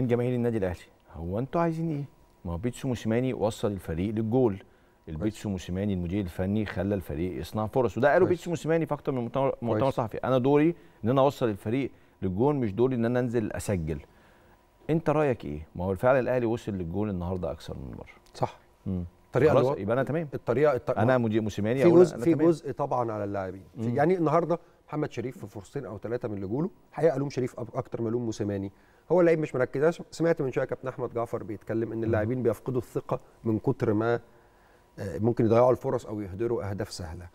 من جماهير النادي الاهلي هو انتوا عايزين ايه؟ ما هو بيتسو موسيماني وصل الفريق للجول البيتسو موسيماني المدير الفني خلى الفريق يصنع فرص وده قاله بيتسو موسيماني في اكتر من مؤتمر صحفي انا دوري ان انا اوصل الفريق للجول مش دوري ان انا انزل اسجل انت رايك ايه؟ ما هو فعلا الاهلي وصل للجول النهارده اكثر من مره صح امم الطريقه يبقى انا تمام الطريقه الط... انا موسيماني في جزء في جزء طبعا على اللاعبين يعني النهارده محمد شريف في فرصتين او ثلاثه من اللي جوله الحقيقه الوم شريف اكتر ما الوم موسيماني هو اللعيب مش مركز سمعت من شويه كابتن احمد جعفر بيتكلم ان اللاعبين بيفقدوا الثقه من كتر ما آه، ممكن يضيعوا الفرص او يهدروا اهداف سهله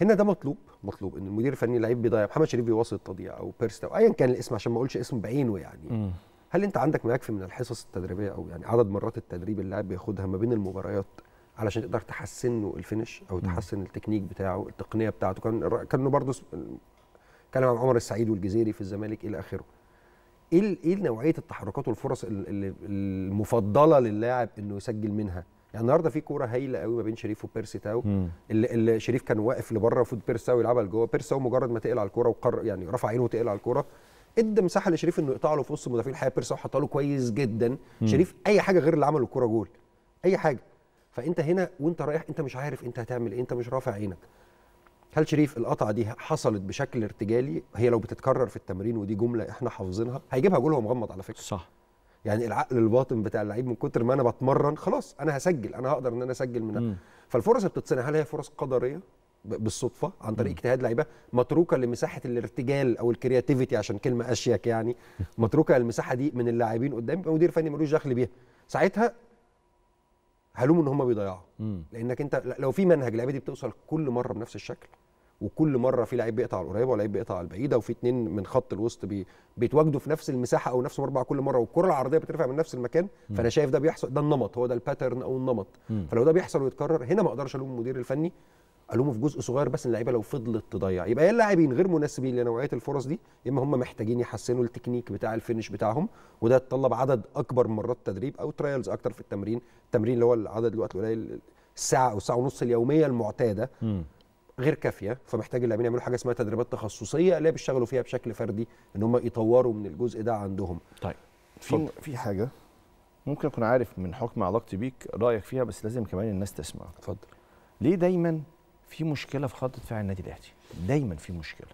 هنا ده مطلوب مطلوب ان المدير الفني لعيب بيضيع محمد شريف بيواصل التضييع او بيرست او ايا كان الاسم عشان ما اقولش اسم بعينه يعني م. هل انت عندك ما يكفي من الحصص التدريبيه او يعني عدد مرات التدريب اللاعب بياخدها ما بين المباريات علشان تقدر تحسن له الفينش او تحسن التكنيك بتاعه التقنيه بتاعته كان كانه برضه اتكلم عن عمر السعيد والجزيري في الزمالك الى اخره ايه ايه نوعيه التحركات والفرص المفضله للاعب انه يسجل منها يعني النهارده في كوره هايله قوي ما بين شريف وبيرسي تاو اللي, اللي شريف كان واقف لبره المفروض بيرسي تاو يلعبها لجوه بيرسي تاو مجرد ما تقلع الكوره وقر يعني رفع عينه وتقلع على الكوره ادى إيه مساحه لشريف انه يقطع له في وسط المدافعين الحقيقه بيرسي حطها له كويس جدا مم. شريف اي حاجه غير اللي عمله الكوره جول اي حاجه فانت هنا وانت رايح انت مش عارف انت هتعمل ايه انت مش رافع عينك هل شريف القطعه دي حصلت بشكل ارتجالي هي لو بتتكرر في التمرين ودي جمله احنا حافظينها هيجيبها جول مغمض على فكره صح يعني العقل الباطن بتاع اللعيب من كتر ما انا بتمرن خلاص انا هسجل انا هقدر ان انا اسجل منها فالفرص اللي بتتصنع هل هي فرص قدريه بالصدفه عن طريق اجتهاد لعيبه متروكه لمساحه الارتجال او الكرياتيفيتي عشان كلمه اشيك يعني متروكه المساحه دي من اللاعبين قدام مدير فني ملوش دخل بيها ساعتها هلوم ان هم بيضيعوا لانك انت لو في منهج لعيبه دي بتوصل كل مره بنفس الشكل وكل مره في لعيب بيقطع على القريبه ولعيب بيقطع على البعيده وفي اتنين من خط الوسط بي بيتواجدوا في نفس المساحه او نفس المربع كل مره والكره العرضيه بترفع من نفس المكان مم. فانا شايف ده بيحصل ده النمط هو ده الباترن او النمط مم. فلو ده بيحصل ويتكرر هنا ما اقدرش الوم المدير الفني الومه في جزء صغير بس اللعيبه لو فضلت تضيع يبقى يا اللاعبين غير مناسبين لنوعيه الفرص دي يا اما هم محتاجين يحسنوا التكنيك بتاع الفينش بتاعهم وده يتطلب عدد اكبر من مرات تدريب او ترايلز اكتر في التمرين التمرين اللي هو العدد الوقت القليل الساعه او الساعه ونص اليوميه المعتاده م. غير كافيه فمحتاج اللاعبين يعملوا حاجه اسمها تدريبات تخصصيه اللي بيشتغلوا فيها بشكل فردي ان هم يطوروا من الجزء ده عندهم طيب في في حاجه ممكن اكون عارف من حكم علاقتي بيك رايك فيها بس لازم كمان الناس تسمع اتفضل ليه دايما في مشكله في خط دفاع النادي الاهلي دايما في مشكله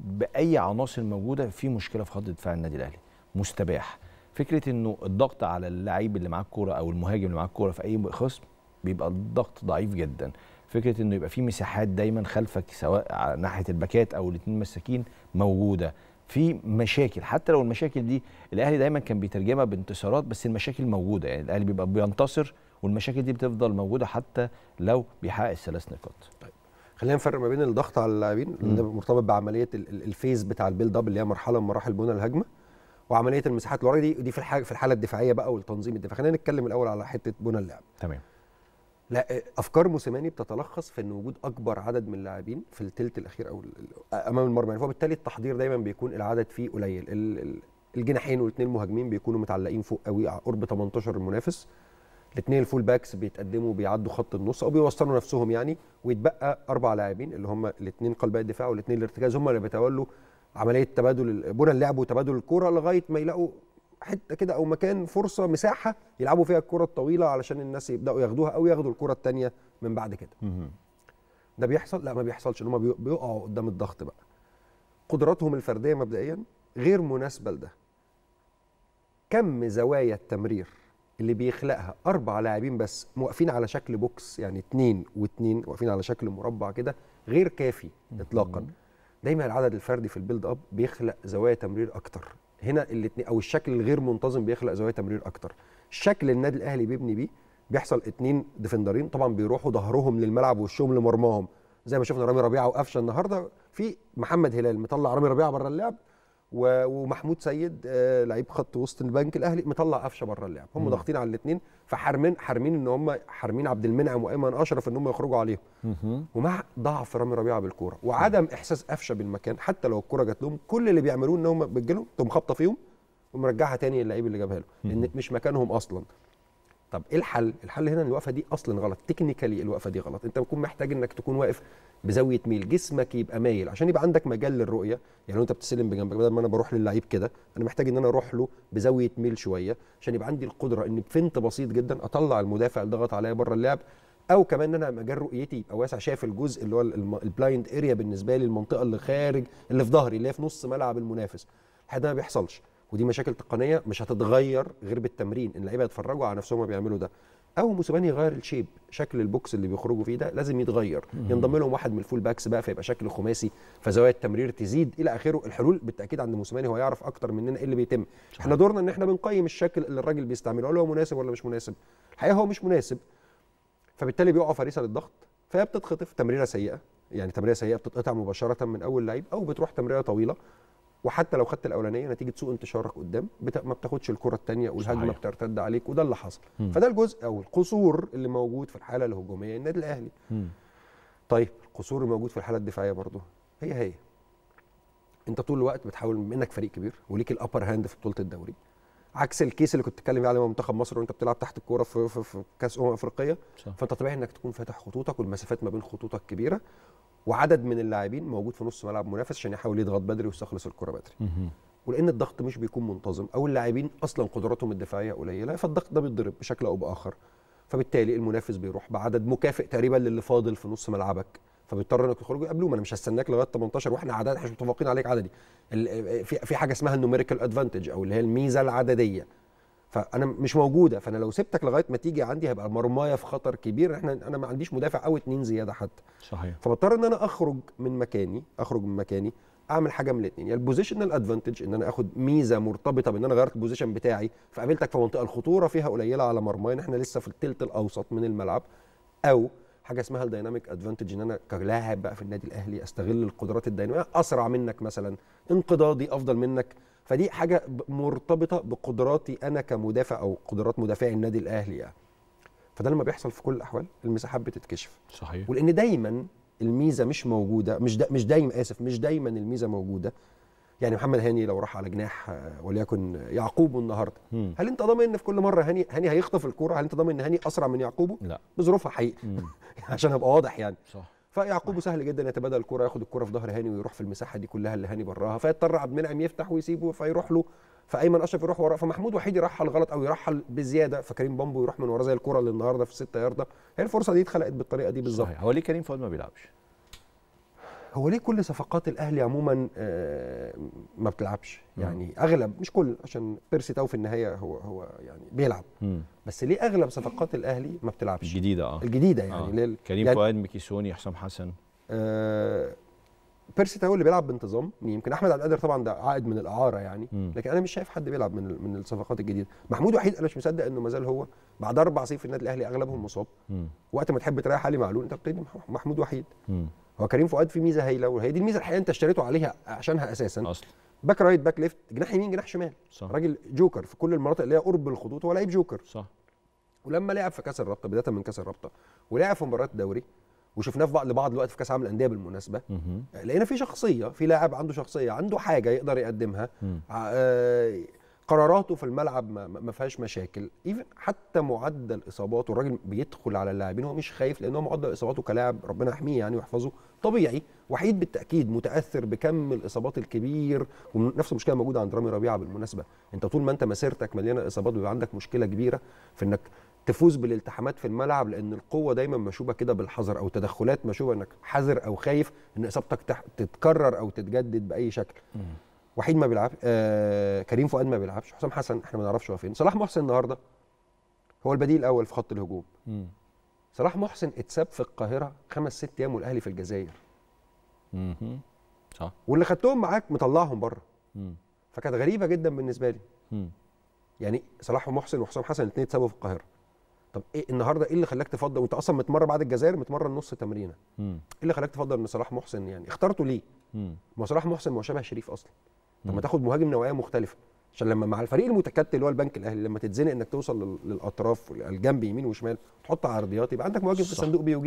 باي عناصر موجوده في مشكله في خط دفاع النادي الاهلي مستباح فكره انه الضغط على اللعيب اللي معاه الكوره او المهاجم اللي معاه الكوره في اي خصم بيبقى الضغط ضعيف جدا فكره انه يبقى في مساحات دايما خلفك سواء على ناحيه الباكات او الاثنين مساكين موجوده في مشاكل حتى لو المشاكل دي الاهلي دايما كان بيترجمها بانتصارات بس المشاكل موجوده يعني الاهلي بيبقى بينتصر والمشاكل دي بتفضل موجوده حتى لو بيحقق الثلاث نقاط طيب خلينا نفرق ما بين الضغط على اللاعبين اللي مرتبط بعمليه الفيز بتاع البيلد اب اللي هي مرحله من مراحل بناء الهجمه وعمليه المساحات الورا دي دي في الحاجه في الحاله الدفاعيه بقى والتنظيم الدفاعي خلينا نتكلم الاول على حته بناء اللعب تمام لا افكار موسيماني بتتلخص في ان وجود اكبر عدد من اللاعبين في الثلث الاخير او امام المرمى يعني فبالتالي التحضير دايما بيكون العدد فيه قليل الجناحين والاثنين المهاجمين بيكونوا متعلقين فوق قوي قرب 18 منافس الاثنين الفول باكس بيتقدموا بيعدوا خط النص او بيوصلوا نفسهم يعني ويتبقى اربع لاعبين اللي هم الاثنين قلبي الدفاع والاثنين الارتكاز هم اللي بيتولوا عمليه تبادل بنى اللعب وتبادل الكوره لغايه ما يلاقوا حته كده او مكان فرصه مساحه يلعبوا فيها الكره الطويله علشان الناس يبداوا ياخدوها او ياخدوا الكره الثانيه من بعد كده ده بيحصل لا ما بيحصلش ان هم بيقعوا قدام الضغط بقى قدراتهم الفرديه مبدئيا غير مناسبه لده كم زوايا التمرير اللي بيخلقها اربع لاعبين بس واقفين على شكل بوكس يعني اثنين واثنين واقفين على شكل مربع كده غير كافي اطلاقا دايما العدد الفردي في البيلد اب بيخلق زوايا تمرير اكتر هنا الاثنين او الشكل الغير منتظم بيخلق زوايا تمرير اكتر الشكل النادي الاهلي بيبني بيه بيحصل اثنين ديفندرين طبعا بيروحوا ظهرهم للملعب وشهم لمرماهم زي ما شفنا رامي ربيعه وقفشه النهارده في محمد هلال مطلع رامي ربيعه بره اللعب ومحمود سيد آه، لعيب خط وسط البنك الاهلي مطلع قفشه بره اللعب هم ضاغطين على الاثنين فحارمين حارمين ان هم حارمين عبد المنعم وايمن اشرف ان هم يخرجوا عليهم ومع ضعف رامي ربيعه بالكوره وعدم احساس قفشه بالمكان حتى لو الكوره جات لهم كل اللي بيعملوه ان هم بتجيلهم تقوم خابطه فيهم ومرجعها تاني اللعيب اللي جابها له لان مش مكانهم اصلا طب ايه الحل؟ الحل هنا ان الوقفه دي اصلا غلط، تكنيكالي الوقفه دي غلط، انت بتكون محتاج انك تكون واقف بزاويه ميل، جسمك يبقى مايل عشان يبقى عندك مجال للرؤيه، يعني انت بتسلم بجنبك بدل ما انا بروح للعيب كده، انا محتاج ان انا اروح له بزاويه ميل شويه عشان يبقى عندي القدره ان بفنت بسيط جدا اطلع المدافع اللي ضغط عليا بره اللعب او كمان ان انا مجال رؤيتي يبقى واسع شايف الجزء اللي هو البلايند اريا بالنسبه لي المنطقه اللي خارج اللي في ظهري اللي هي في نص ملعب المنافس، الحاجه ده ما بيحصلش. ودي مشاكل تقنيه مش هتتغير غير بالتمرين ان اللعيبه يتفرجوا على نفسهم بيعملوا ده او موسيماني يغير الشيب شكل البوكس اللي بيخرجوا فيه ده لازم يتغير ينضم لهم واحد من الفول باكس بقى فيبقى شكل خماسي فزوايا التمرير تزيد الى اخره الحلول بالتاكيد عند موسيماني هو يعرف اكتر مننا ايه اللي بيتم صحيح. احنا دورنا ان احنا بنقيم الشكل اللي الراجل بيستعمله هل هو مناسب ولا مش مناسب الحقيقه هو مش مناسب فبالتالي بيقع فريسه للضغط فهي بتتخطف تمريره سيئه يعني تمريره سيئه بتتقطع مباشره من اول لعيب او بتروح تمريره طويله وحتى لو خدت الاولانيه نتيجه سوء انتشارك قدام بتا... ما بتاخدش الكره الثانيه والهجمه بترتد عليك وده اللي حصل مم. فده الجزء او القصور اللي موجود في الحاله الهجوميه النادي الاهلي مم. طيب القصور اللي موجود في الحاله الدفاعيه برضه هي هي انت طول الوقت بتحاول منك فريق كبير وليك الابر هاند في بطوله الدوري عكس الكيس اللي كنت بتتكلم عليه مع منتخب مصر وانت بتلعب تحت الكوره في, في, في كاس امم افريقيا فانت طبيعي انك تكون فاتح خطوطك والمسافات ما بين خطوطك كبيره وعدد من اللاعبين موجود في نص ملعب منافس عشان يحاول يضغط بدري ويستخلص الكره بدري ولان الضغط مش بيكون منتظم او اللاعبين اصلا قدراتهم الدفاعيه قليله فالضغط ده بيتضرب بشكل او باخر فبالتالي المنافس بيروح بعدد مكافئ تقريبا للي فاضل في نص ملعبك فبيضطر انك تخرج يقابلوه ما انا مش هستناك لغايه 18 واحنا عدد احنا متفقين عليك عددي في حاجه اسمها النوميريكال ادفانتج او اللي هي الميزه العدديه فانا مش موجوده فانا لو سبتك لغايه ما تيجي عندي هيبقى مرمايه في خطر كبير احنا انا ما عنديش مدافع او اتنين زياده حتى صحيح فبضطر ان انا اخرج من مكاني اخرج من مكاني اعمل حاجه من الاثنين يا يعني البوزيشنال ادفانتج ان انا اخد ميزه مرتبطه بان انا غيرت البوزيشن بتاعي فقابلتك في منطقه الخطوره فيها قليله على ان احنا لسه في الثلث الاوسط من الملعب او حاجه اسمها الدايناميك ادفانتج ان انا كلاعب بقى في النادي الاهلي استغل القدرات الديناميه اسرع منك مثلا انقضاضي افضل منك فدي حاجه مرتبطه بقدراتي انا كمدافع او قدرات مدافعي النادي الاهلي يعني. فده لما بيحصل في كل الاحوال المساحات بتتكشف صحيح ولان دايما الميزه مش موجوده مش دا مش دايما اسف مش دايما الميزه موجوده يعني محمد هاني لو راح على جناح آه، وليكن يعقوب النهارده هل انت ضامن ان في كل مره هاني هاني هيخطف الكوره هل انت ضامن ان هاني اسرع من يعقوبه لا بظروفها حقيقي عشان ابقى واضح يعني صح فيعقوب سهل جدا يتبادل الكره ياخد الكره في ظهر هاني ويروح في المساحه دي كلها اللي هاني براها فيضطر عبد المنعم يفتح ويسيبه فيروح له فايمن اشرف يروح وراه فمحمود وحيد يرحل غلط او يرحل بزياده فكريم بامبو يروح من وراه زي الكره اللي النهارده في 6 يارده هي الفرصه دي اتخلقت بالطريقه دي بالظبط هو ليه كريم فؤاد ما بيلعبش؟ هو ليه كل صفقات الاهلي عموما آه، ما بتلعبش يعني اغلب مش كل عشان بيرسي تاو في النهايه هو هو يعني بيلعب بس ليه اغلب صفقات الاهلي ما بتلعبش الجديده اه الجديده يعني آه. كريم يعني فؤاد ميكيسوني حسام حسن آه بيرسي تاو اللي بيلعب بانتظام يمكن احمد عبد القادر طبعا ده عائد من الاعاره يعني م. لكن انا مش شايف حد بيلعب من من الصفقات الجديده محمود وحيد انا مش مصدق انه ما زال هو بعد اربع صيف النادي الاهلي اغلبهم مصاب وقت ما تحب تريح علي معلول انت بتبتدي محمود وحيد م. هو كريم فؤاد في ميزه هايله وهي دي الميزه الحقيقه انت اشتريته عليها عشانها اساسا اصلا باك رايت باك ليفت جناح يمين جناح شمال صح. راجل جوكر في كل المناطق اللي هي قرب الخطوط هو لعيب جوكر صح ولما لعب في كاس الرابطه بدايه من كاس الرابطه ولعب في مباريات الدوري وشفناه في بعض لبعض الوقت في كاس عالم الانديه بالمناسبه لقينا في شخصيه في لاعب عنده شخصيه عنده حاجه يقدر يقدمها آه قراراته في الملعب ما فيهاش مشاكل ايفن حتى معدل اصاباته الراجل بيدخل على اللاعبين هو مش خايف لان هو معدل اصاباته كلاعب ربنا يحميه يعني ويحفظه طبيعي وحيد بالتاكيد متاثر بكم الاصابات الكبير ونفس المشكله موجوده عند رامي ربيعه بالمناسبه انت طول ما انت مسيرتك مليانه اصابات بيبقى عندك مشكله كبيره في انك تفوز بالالتحامات في الملعب لان القوه دايما مشوبه كده بالحذر او تدخلات مشوبه انك حذر او خايف ان اصابتك تتكرر او تتجدد باي شكل وحيد ما بيلعب آه كريم فؤاد ما بيلعبش حسام حسن احنا ما نعرفش هو فين صلاح محسن النهارده هو البديل الاول في خط الهجوم مم. صلاح محسن اتساب في القاهره خمس ست ايام والاهلي في الجزائر اها صح واللي خدتهم معاك مطلعهم بره فكانت غريبه جدا بالنسبه لي مم. يعني صلاح ومحسن وحسام حسن الاثنين اتسابوا في القاهره طب ايه النهارده ايه اللي خلاك تفضل وانت اصلا متمرن بعد الجزائر متمرن نص تمرينه ايه اللي خلاك تفضل ان صلاح محسن يعني اخترته ليه ما صلاح محسن ما شبه شريف اصلا طب ما تاخد مهاجم نوعيه مختلفه عشان لما مع الفريق المتكتل اللي هو البنك الاهلي لما تتزنق انك توصل للاطراف الجنب يمين وشمال تحط عرضيات يبقى عندك مهاجم في الصندوق بيوجد